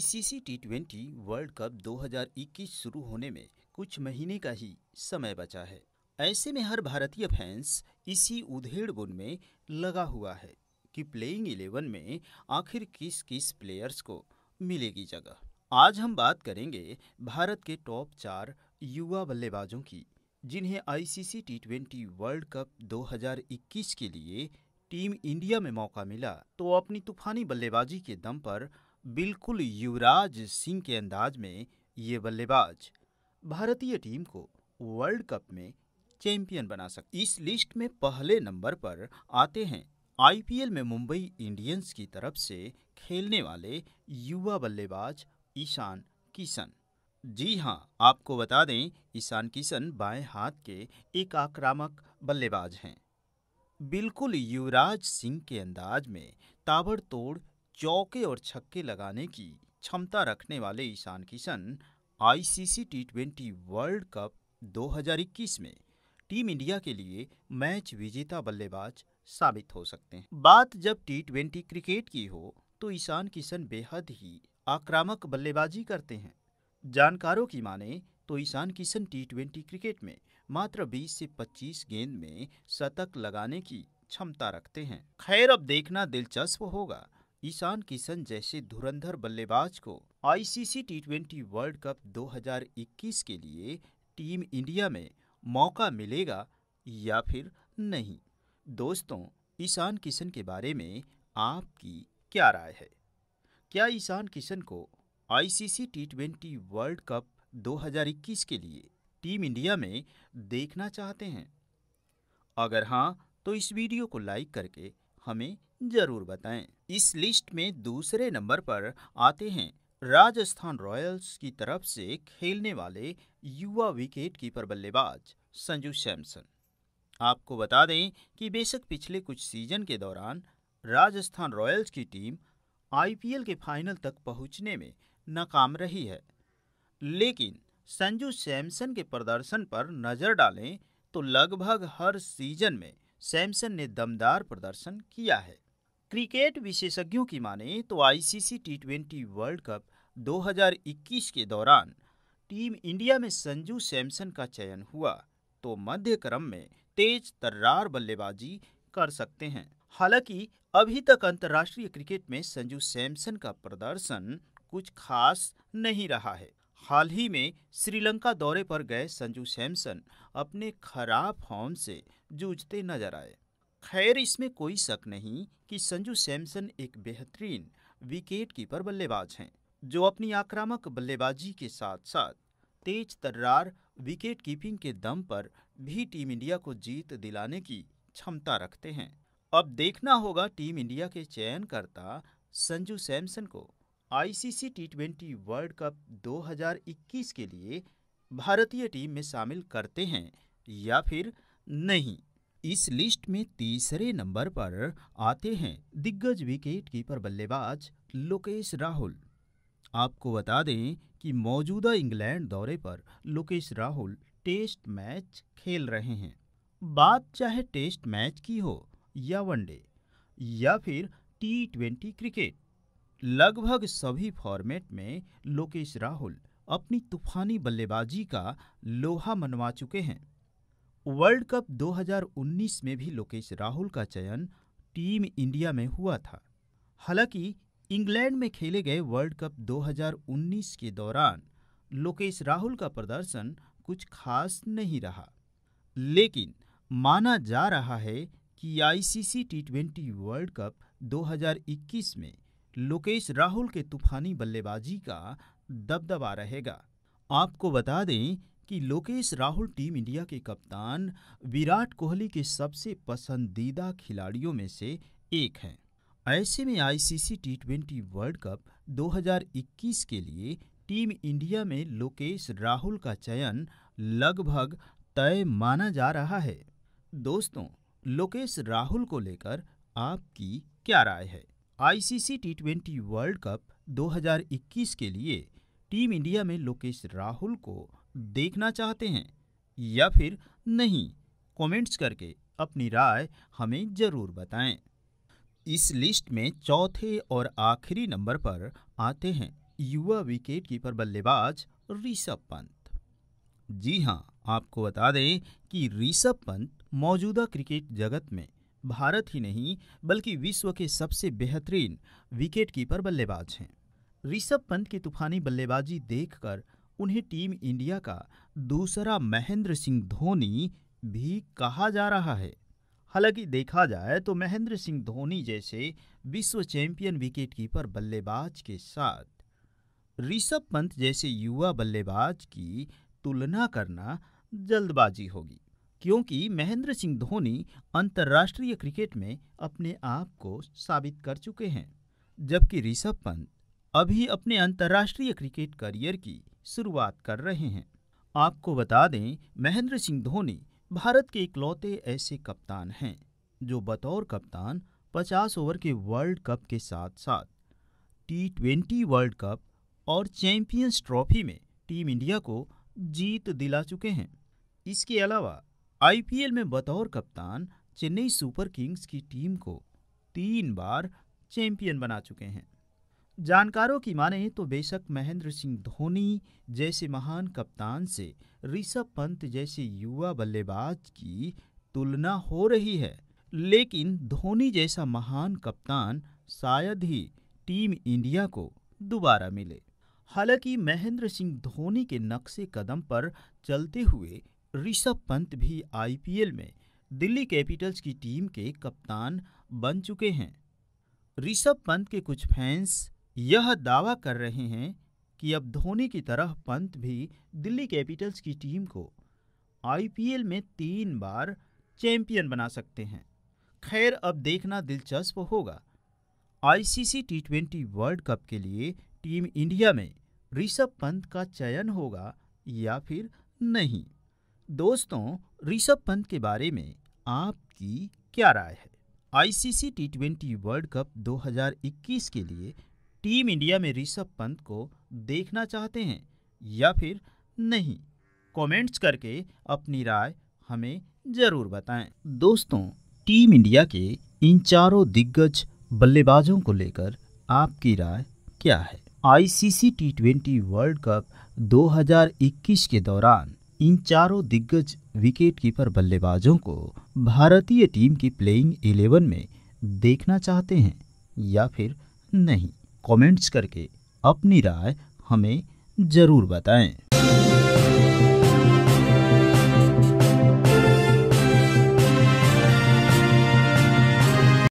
ICC T twenty World Cup 2021 शुरू होने में कुछ महीने का ही समय बचा है ऐसे में हर भारतीय फैंस इसी उधेड़ बुन में लगा हुआ है कि प्लेइंग इलेवन में आखिर किस किस प्लेयर्स को मिलेगी जगह आज हम बात करेंगे भारत के टॉप चार युवा बल्लेबाजों की जिन्हें ICC T twenty World Cup 2021 के लिए टीम इंडिया में मौका मिला तो अपनी तूफानी बल्लेबाजी के दम पर बिल्कुल युवराज सिंह के अंदाज में ये बल्लेबाज भारतीय टीम को वर्ल्ड कप में चैंपियन बना सकते इस लिस्ट में पहले नंबर पर आते हैं आईपीएल में मुंबई इंडियंस की तरफ से खेलने वाले युवा बल्लेबाज ईशान किशन जी हाँ आपको बता दें ईशान किशन बाएं हाथ के एक आक्रामक बल्लेबाज हैं बिल्कुल युवराज सिंह के अंदाज में ताबड़तोड़ चौके और छक्के लगाने की क्षमता रखने वाले Ishan Kishan ICC T twenty World Cup 2021 में टीम इंडिया के लिए मैच विजेता बल्लेबाज साबित हो सकते हैं बात जब टी ट्वेंटी क्रिकेट की हो तो ईशान किशन बेहद ही आक्रामक बल्लेबाजी करते हैं जानकारों की माने तो Ishan Kishan T twenty cricket में मात्र 20 से 25 गेंद में शतक लगाने की क्षमता रखते हैं खैर अब देखना दिलचस्प होगा ईशान किशन जैसे धुरंधर बल्लेबाज को आईसीसी टी वर्ल्ड कप 2021 के लिए टीम इंडिया में मौका मिलेगा या फिर नहीं दोस्तों ईशान किशन के बारे में आपकी क्या राय है क्या ईशान किशन को आईसीसी टी वर्ल्ड कप 2021 के लिए टीम इंडिया में देखना चाहते हैं अगर हाँ तो इस वीडियो को लाइक करके हमें जरूर बताएं। इस लिस्ट में दूसरे नंबर पर आते हैं राजस्थान रॉयल्स की तरफ से खेलने वाले युवा विकेट कीपर बल्लेबाज संजू सैमसन आपको बता दें कि बेशक पिछले कुछ सीजन के दौरान राजस्थान रॉयल्स की टीम आईपीएल के फाइनल तक पहुंचने में नाकाम रही है लेकिन संजू सैमसन के प्रदर्शन पर नज़र डालें तो लगभग हर सीजन में सैमसन ने दमदार प्रदर्शन किया है क्रिकेट विशेषज्ञों की माने तो ICC T twenty World Cup 2021 के दौरान टीम इंडिया में संजू सैमसन का चयन हुआ तो मध्य क्रम में तेज तर्रार बल्लेबाजी कर सकते हैं हालांकि अभी तक अंतर्राष्ट्रीय क्रिकेट में संजू सैमसन का प्रदर्शन कुछ खास नहीं रहा है हाल ही में श्रीलंका दौरे पर गए संजू सैमसन अपने खराब फॉर्म से जूझते नजर आए खैर इसमें कोई शक नहीं कि संजू सैमसन एक बेहतरीन विकेट कीपर बल्लेबाज हैं जो अपनी आक्रामक बल्लेबाजी के साथ साथ तेज तर्रार विकेट कीपिंग के दम पर भी टीम इंडिया को जीत दिलाने की क्षमता रखते हैं अब देखना होगा टीम इंडिया के चयनकर्ता संजू सैमसन को ICC T twenty World Cup 2021 के लिए भारतीय टीम में शामिल करते हैं या फिर नहीं इस लिस्ट में तीसरे नंबर पर आते हैं दिग्गज विकेट कीपर बल्लेबाज लोकेश राहुल आपको बता दें कि मौजूदा इंग्लैंड दौरे पर लोकेश राहुल टेस्ट मैच खेल रहे हैं बात चाहे टेस्ट मैच की हो या वनडे या फिर टी ट्वेंटी क्रिकेट लगभग सभी फॉर्मेट में लोकेश राहुल अपनी तूफानी बल्लेबाजी का लोहा मनवा चुके हैं वर्ल्ड कप 2019 में भी लोकेश राहुल का चयन टीम इंडिया में हुआ था हालांकि इंग्लैंड में खेले गए वर्ल्ड कप 2019 के दौरान लोकेश राहुल का प्रदर्शन कुछ खास नहीं रहा लेकिन माना जा रहा है कि ICC T twenty World Cup 2021 में लोकेश राहुल के तूफानी बल्लेबाजी का दबदबा रहेगा आपको बता दें कि लोकेश राहुल टीम इंडिया के कप्तान विराट कोहली के सबसे पसंदीदा खिलाड़ियों में से एक हैं ऐसे में ICC T twenty World Cup 2021 के लिए टीम इंडिया में लोकेश राहुल का चयन लगभग तय माना जा रहा है दोस्तों लोकेश राहुल को लेकर आपकी क्या राय है ICC T twenty World Cup 2021 के लिए टीम इंडिया में लोकेश राहुल को देखना चाहते हैं या फिर नहीं कमेंट्स करके अपनी राय हमें जरूर बताएं। इस लिस्ट में चौथे और आखिरी नंबर पर आते हैं युवा विकेट कीपर बल्लेबाज ऋषभ पंत जी हाँ आपको बता दें कि ऋषभ पंत मौजूदा क्रिकेट जगत में भारत ही नहीं बल्कि विश्व के सबसे बेहतरीन विकेट कीपर बल्लेबाज हैं ऋषभ पंत की तूफानी बल्लेबाजी देखकर उन्हें टीम इंडिया का दूसरा महेंद्र सिंह धोनी भी कहा जा रहा है हालांकि देखा जाए तो महेंद्र सिंह धोनी जैसे विश्व चैंपियन विकेटकीपर बल्लेबाज के साथ ऋषभ पंत जैसे युवा बल्लेबाज की तुलना करना जल्दबाजी होगी क्योंकि महेंद्र सिंह धोनी अंतर्राष्ट्रीय क्रिकेट में अपने आप को साबित कर चुके हैं जबकि ऋषभ पंत अभी अपने अंतर्राष्ट्रीय क्रिकेट करियर की शुरुआत कर रहे हैं आपको बता दें महेंद्र सिंह धोनी भारत के इकलौते ऐसे कप्तान हैं जो बतौर कप्तान 50 ओवर के वर्ल्ड कप के साथ साथ टी ट्वेंटी वर्ल्ड कप और चैंपियंस ट्रॉफी में टीम इंडिया को जीत दिला चुके हैं इसके अलावा आईपीएल में बतौर कप्तान चेन्नई सुपर किंग्स की टीम को तीन बार चैंपियन बना चुके हैं जानकारों की माने तो बेशक महेंद्र सिंह धोनी जैसे महान कप्तान से ऋषभ पंत जैसे युवा बल्लेबाज की तुलना हो रही है लेकिन धोनी जैसा महान कप्तान शायद ही टीम इंडिया को दोबारा मिले हालांकि महेंद्र सिंह धोनी के नक्शे कदम पर चलते हुए ऋषभ पंत भी आईपीएल में दिल्ली कैपिटल्स की टीम के कप्तान बन चुके हैं ऋषभ पंत के कुछ फैंस यह दावा कर रहे हैं कि अब धोनी की तरह पंत भी दिल्ली कैपिटल्स की टीम को आईपीएल में तीन बार चैंपियन बना सकते हैं खैर अब देखना दिलचस्प होगा ICC T twenty World Cup के लिए टीम इंडिया में ऋषभ पंत का चयन होगा या फिर नहीं दोस्तों ऋषभ पंत के बारे में आपकी क्या राय है ICC T twenty World Cup 2021 के लिए टीम इंडिया में ऋषभ पंत को देखना चाहते हैं या फिर नहीं कमेंट्स करके अपनी राय हमें ज़रूर बताएं दोस्तों टीम इंडिया के इन चारों दिग्गज बल्लेबाजों को लेकर आपकी राय क्या है ICC T twenty World Cup 2021 के दौरान इन चारों दिग्गज विकेटकीपर बल्लेबाजों को भारतीय टीम की प्लेइंग इलेवन में देखना चाहते हैं या फिर नहीं कमेंट्स करके अपनी राय हमें ज़रूर बताएं।